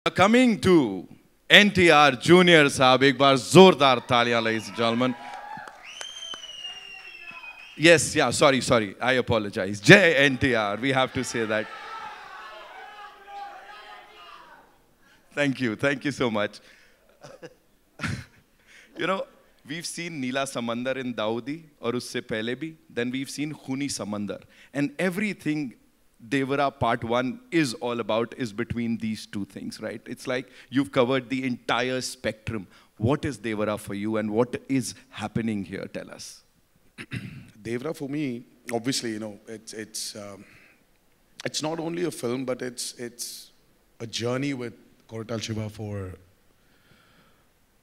Uh, coming to NTR Junior साहब एक बार जोरदार तालियां ladies and gentlemen. Yes, yeah, sorry, sorry. I apologize. J N T R. NTR, we have to say that. Thank you. Thank you so much. you know, we've seen Neela Samandar in Daudi or usse pehle bhi. Then we've seen Khuni Samandar. And everything Devara part one is all about is between these two things, right? It's like you've covered the entire spectrum. What is Devara for you and what is happening here? Tell us. Devara for me, obviously, you know, it's, it's, um, it's not only a film, but it's, it's a journey with Koratal Shiva for,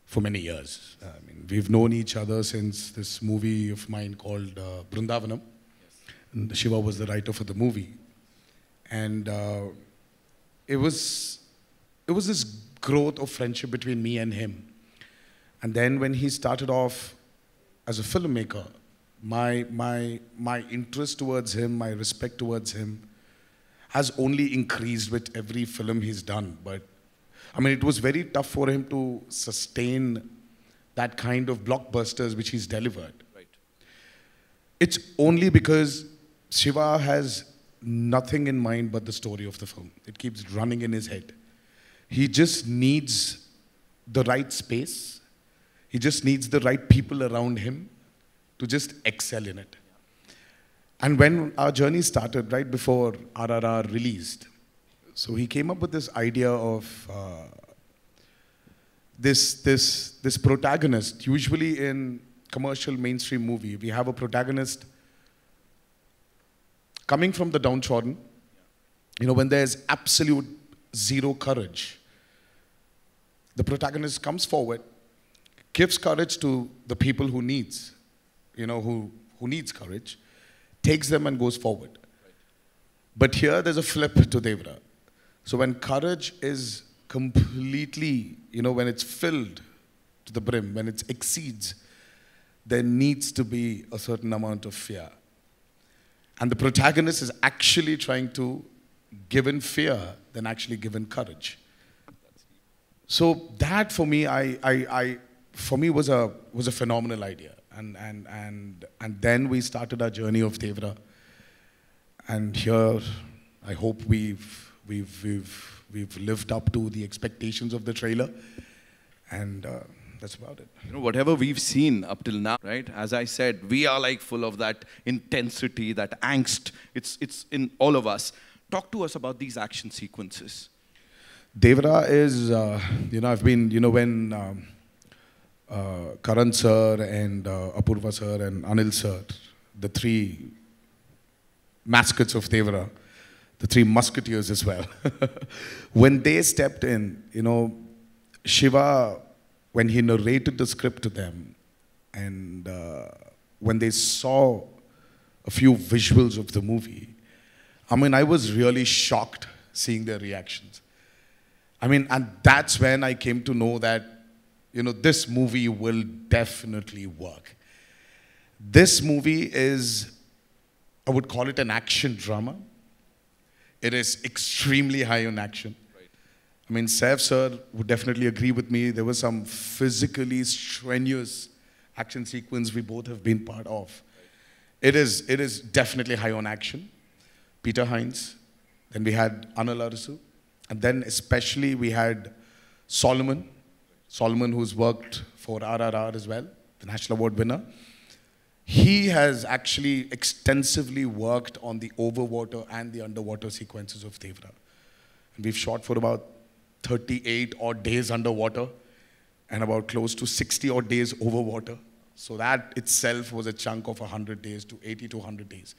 for many years. I mean, we've known each other since this movie of mine called uh, Brindavanam. Yes. Shiva was the writer for the movie and uh, it, was, it was this growth of friendship between me and him. And then when he started off as a filmmaker, my, my, my interest towards him, my respect towards him, has only increased with every film he's done. But I mean, it was very tough for him to sustain that kind of blockbusters which he's delivered. Right. It's only because Shiva has nothing in mind but the story of the film. It keeps running in his head. He just needs the right space. He just needs the right people around him to just excel in it. And when our journey started, right before RRR released, so he came up with this idea of uh, this, this, this protagonist. Usually in commercial mainstream movie, we have a protagonist coming from the downtrodden, you know, when there's absolute zero courage, the protagonist comes forward, gives courage to the people who needs, you know, who, who needs courage, takes them and goes forward. But here there's a flip to Devra. So when courage is completely, you know, when it's filled to the brim, when it exceeds, there needs to be a certain amount of fear. And the protagonist is actually trying to give in fear than actually give in courage. So that for me, I, I, I, for me was a, was a phenomenal idea. And, and, and, and then we started our journey of Devra. And here, I hope we've, we've, we've, we've lived up to the expectations of the trailer. And uh, that's about it. You know, whatever we've seen up till now, right? As I said, we are like full of that intensity, that angst. It's, it's in all of us. Talk to us about these action sequences. Devra is, uh, you know, I've been, you know, when um, uh, Karan sir and uh, Apurva sir and Anil sir, the three mascots of Devra, the three musketeers as well, when they stepped in, you know, Shiva when he narrated the script to them, and uh, when they saw a few visuals of the movie, I mean, I was really shocked seeing their reactions. I mean, and that's when I came to know that, you know, this movie will definitely work. This movie is, I would call it an action drama. It is extremely high on action. I mean, Saif sir would definitely agree with me. There was some physically strenuous action sequence we both have been part of. It is, it is definitely high on action. Peter Hines, then we had Anil Arasu, and then especially we had Solomon, Solomon who's worked for RRR as well, the National Award winner. He has actually extensively worked on the overwater and the underwater sequences of Devra. And we've shot for about 38 odd days underwater and about close to 60 odd days over water. So that itself was a chunk of 100 days to 80 to 100 days.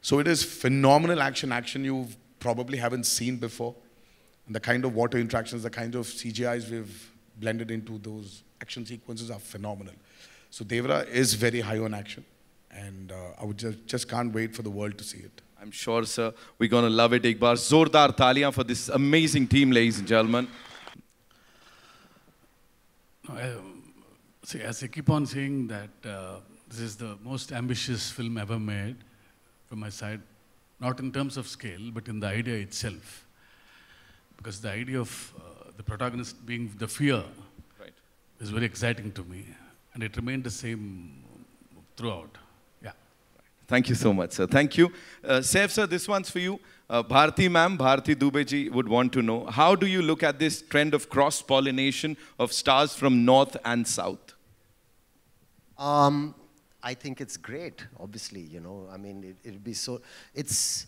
So it is phenomenal action, action you probably haven't seen before. And the kind of water interactions, the kind of CGIs we've blended into those action sequences are phenomenal. So Devra is very high on action. And uh, I would just, just can't wait for the world to see it. I'm sure, sir, we're going to love it. Ikbar, Zordar Talia for this amazing team, ladies and gentlemen. I, see, as I keep on saying that uh, this is the most ambitious film ever made from my side, not in terms of scale, but in the idea itself. Because the idea of uh, the protagonist being the fear right. is very exciting to me. And it remained the same throughout. Thank you so much, sir. Thank you. Uh, Saif, sir, this one's for you. Uh, Bharti ma'am, Bharti Dubeji would want to know, how do you look at this trend of cross-pollination of stars from north and south? Um, I think it's great, obviously, you know. I mean, it, would be so... It's...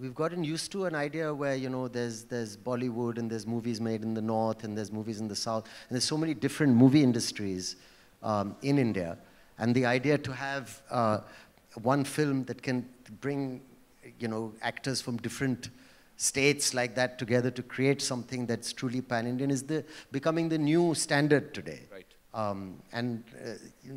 We've gotten used to an idea where, you know, there's, there's Bollywood and there's movies made in the north and there's movies in the south. And there's so many different movie industries um, in India and the idea to have uh, one film that can bring, you know, actors from different states like that together to create something that's truly pan-Indian is the, becoming the new standard today. Right. Um, and uh,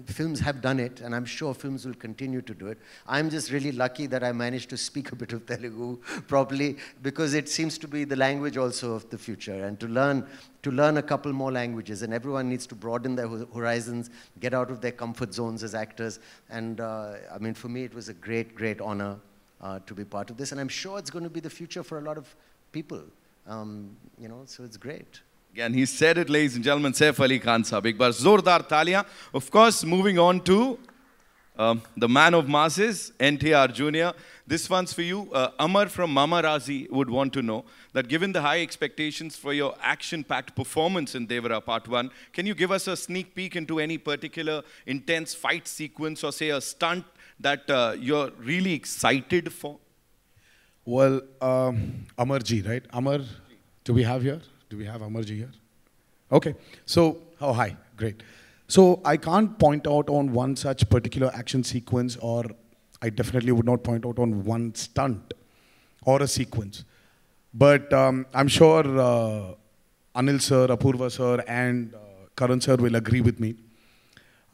films have done it, and I'm sure films will continue to do it. I'm just really lucky that I managed to speak a bit of Telugu properly because it seems to be the language also of the future. And to learn, to learn a couple more languages, and everyone needs to broaden their horizons, get out of their comfort zones as actors. And uh, I mean, for me, it was a great, great honor uh, to be part of this, and I'm sure it's going to be the future for a lot of people. Um, you know, so it's great. And he said it, ladies and gentlemen, Saif Ali Khan Saab. Ek bar zordar talia. Of course, moving on to um, the man of masses, NTR Jr. This one's for you. Uh, Amar from Mama Razi would want to know that given the high expectations for your action-packed performance in Devara Part 1, can you give us a sneak peek into any particular intense fight sequence or say a stunt that uh, you're really excited for? Well, um, Amarji, right? Amar, do we have here? Do we have Amarji here? Okay. So, oh, hi. Great. So I can't point out on one such particular action sequence or I definitely would not point out on one stunt or a sequence. But um, I'm sure uh, Anil sir, Apurva sir and uh, Karan sir will agree with me.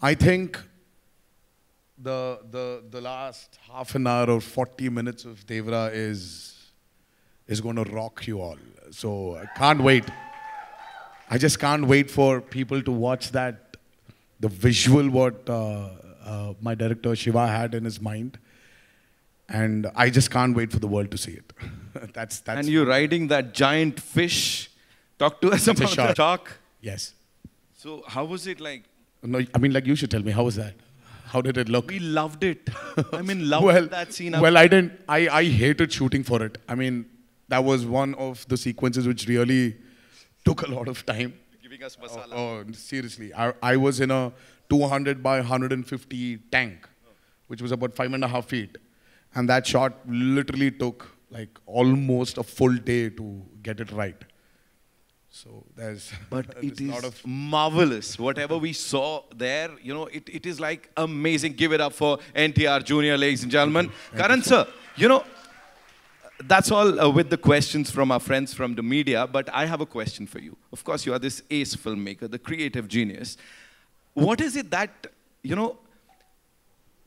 I think the, the, the last half an hour or 40 minutes of Devra is is going to rock you all. So I can't wait. I just can't wait for people to watch that, the visual what uh, uh, my director Shiva had in his mind. And I just can't wait for the world to see it. that's, that's. And you're riding that giant fish. Talk to us about the shark. Yes. So how was it like? No, I mean like you should tell me how was that? How did it look? We loved it. I mean, loved well, that scene. Well, I didn't. I I hated shooting for it. I mean, that was one of the sequences which really took a lot of time. Giving us masala. Oh, oh seriously, I, I was in a 200 by 150 tank, which was about five and a half feet. And that shot literally took like almost a full day to get it right. So there's but it is of marvelous. Whatever we saw there, you know, it, it is like amazing. Give it up for NTR Junior, ladies and gentlemen. Karan sir, you know, that's all uh, with the questions from our friends from the media, but I have a question for you. Of course, you are this ace filmmaker, the creative genius. What is it that, you know,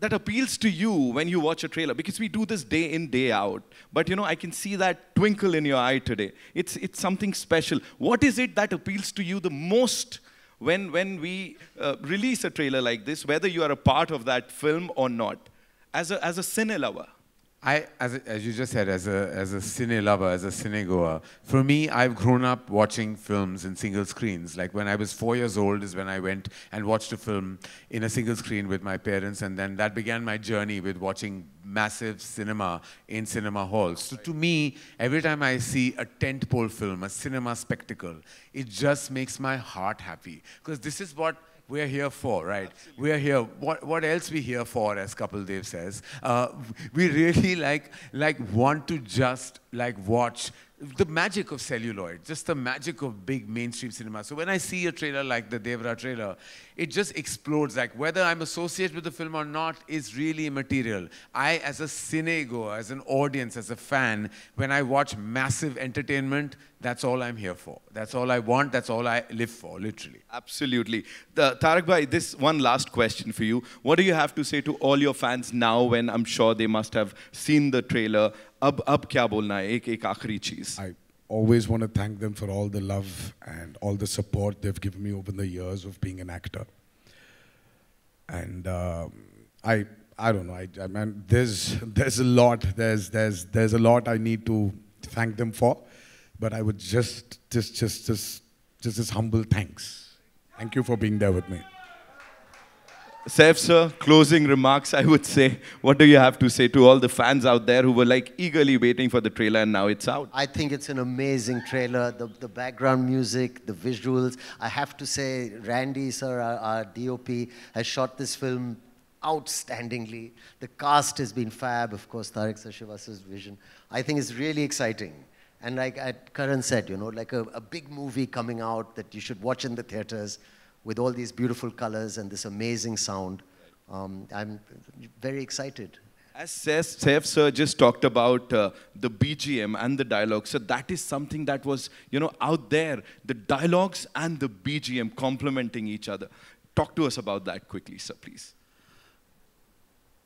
that appeals to you when you watch a trailer? Because we do this day in, day out. But, you know, I can see that twinkle in your eye today. It's, it's something special. What is it that appeals to you the most when, when we uh, release a trailer like this, whether you are a part of that film or not, as a, as a cine lover? I, as, as you just said, as a, as a cine lover, as a cine goer, for me, I've grown up watching films in single screens. Like when I was four years old is when I went and watched a film in a single screen with my parents, and then that began my journey with watching massive cinema in cinema halls. So to me, every time I see a tentpole film, a cinema spectacle, it just makes my heart happy. Because this is what we're here for, right? Absolutely. We're here. What, what else we here for, as Kapil Dev says? Uh, we really like, like want to just like watch the magic of celluloid, just the magic of big mainstream cinema. So when I see a trailer like the Devra trailer, it just explodes. Like whether I'm associated with the film or not is really immaterial. I, as a cinego, as an audience, as a fan, when I watch massive entertainment, that's all I'm here for. That's all I want. That's all I live for, literally. Absolutely. The, Tarak bhai, this one last question for you. What do you have to say to all your fans now when I'm sure they must have seen the trailer? Ab, ab kya bolna hai? Ek, ek akhri cheez. I always want to thank them for all the love and all the support they've given me over the years of being an actor. And uh, I, I don't know. I, I mean, there's, there's a lot. There's, there's, there's a lot I need to thank them for but I would just, just, just, just, just this humble thanks. Thank you for being there with me. Saif sir, closing remarks, I would say, what do you have to say to all the fans out there who were like eagerly waiting for the trailer and now it's out? I think it's an amazing trailer. The, the background music, the visuals. I have to say, Randy sir, our, our DOP, has shot this film outstandingly. The cast has been fab, of course, Tariq Sir vision. I think it's really exciting. And like Karan said, you know, like a, a big movie coming out that you should watch in the theaters with all these beautiful colors and this amazing sound. Um, I'm very excited. As Seth sir just talked about uh, the BGM and the dialogue, so that is something that was, you know, out there. The dialogues and the BGM complementing each other. Talk to us about that quickly, sir, please.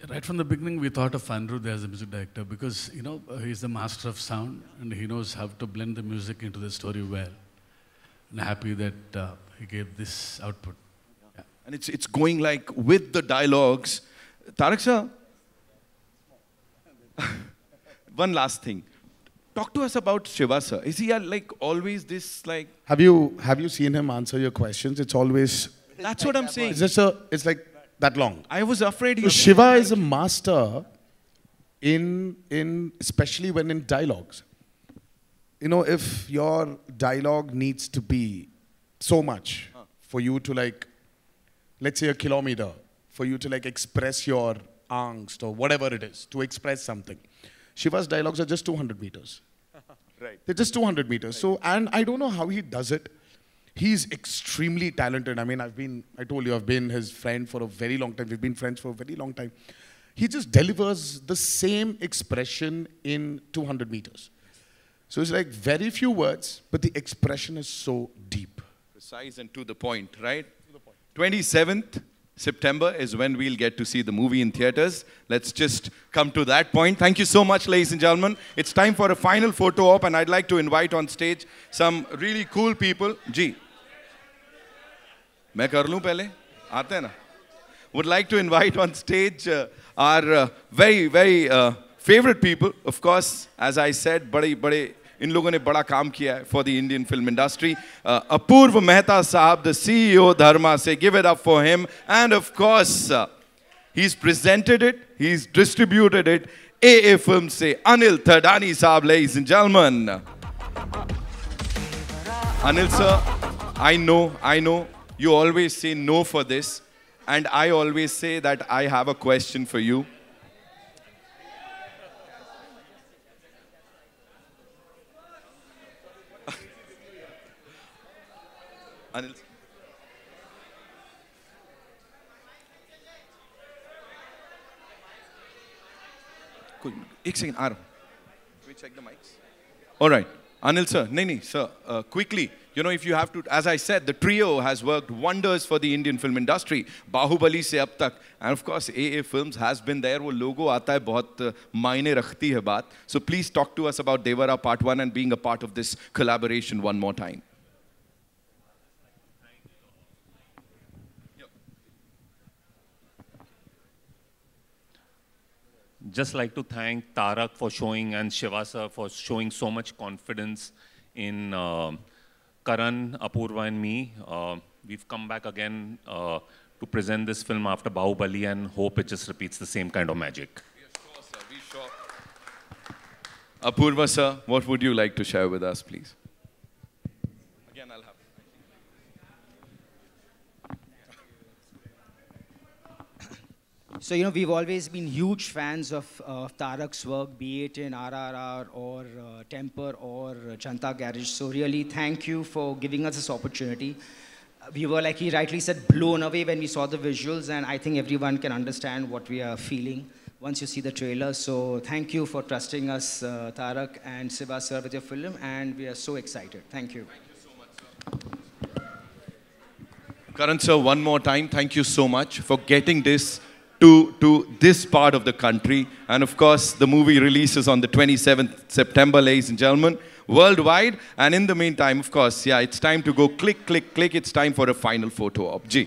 Right from the beginning, we thought of Andrew as a music director because, you know, uh, he's the master of sound and he knows how to blend the music into the story well. And happy that uh, he gave this output. Yeah. Yeah. And it's, it's going like with the dialogues. Tarak sir, one last thing. Talk to us about Shiva sir. Is he like always this like... Have you, have you seen him answer your questions? It's always... That's what I'm saying. Is this a, it's like that long. I was afraid. So Shiva is a master in in especially when in dialogues. You know, if your dialogue needs to be so much for you to like, let's say a kilometer, for you to like express your angst or whatever it is, to express something. Shiva's dialogues are just 200 meters. right. They're just 200 meters. Right. So, and I don't know how he does it. He's extremely talented. I mean, I've been, I told you, I've been his friend for a very long time. We've been friends for a very long time. He just delivers the same expression in 200 meters. So it's like very few words, but the expression is so deep. Precise and to the point, right? The point. 27th September is when we'll get to see the movie in theaters. Let's just come to that point. Thank you so much, ladies and gentlemen. It's time for a final photo op, and I'd like to invite on stage some really cool people. Gee. मैं कर लूं पहले आते हैं ना would like to invite on stage our very very favourite people of course as I said बड़े बड़े इन लोगों ने बड़ा काम किया है for the Indian film industry Apurva Mehta साहब द सीईओ धर्मा से give it up for him and of course he is presented it he is distributed it a a film से अनिल थडानी साहब ladies and gentleman Anil sir I know I know You always say no for this. And I always say that I have a question for you. Anil. Cool. एक We check the हूँ All right. Anil sir, Nini sir, uh, quickly you know, if you have to, as I said, the trio has worked wonders for the Indian film industry. Bahubali se ab tak. And of course, AA Films has been there. वो logo aata hai, bahut uh, maine rakhti hai baat. So please talk to us about Devara Part 1 and being a part of this collaboration one more time. Just like to thank Tarak for showing and Shivasa for showing so much confidence in uh, Karan, Apurva, and me. Uh, we've come back again uh, to present this film after Bahubali and hope it just repeats the same kind of magic. Yes, sure, sir. We sure. Apurva, sir, what would you like to share with us, please? So, you know, we've always been huge fans of, uh, of Tarak's work, be it in RRR or uh, Temper or Janta uh, Garage. So really, thank you for giving us this opportunity. We were, like he rightly said, blown away when we saw the visuals, and I think everyone can understand what we are feeling once you see the trailer. So thank you for trusting us, uh, Tarak and Siva sir, with your film, and we are so excited. Thank you. Thank you so much, sir. Karan sir, one more time, thank you so much for getting this to, to this part of the country. And of course, the movie releases on the 27th September, ladies and gentlemen, worldwide. And in the meantime, of course, yeah, it's time to go click, click, click. It's time for a final photo op. G.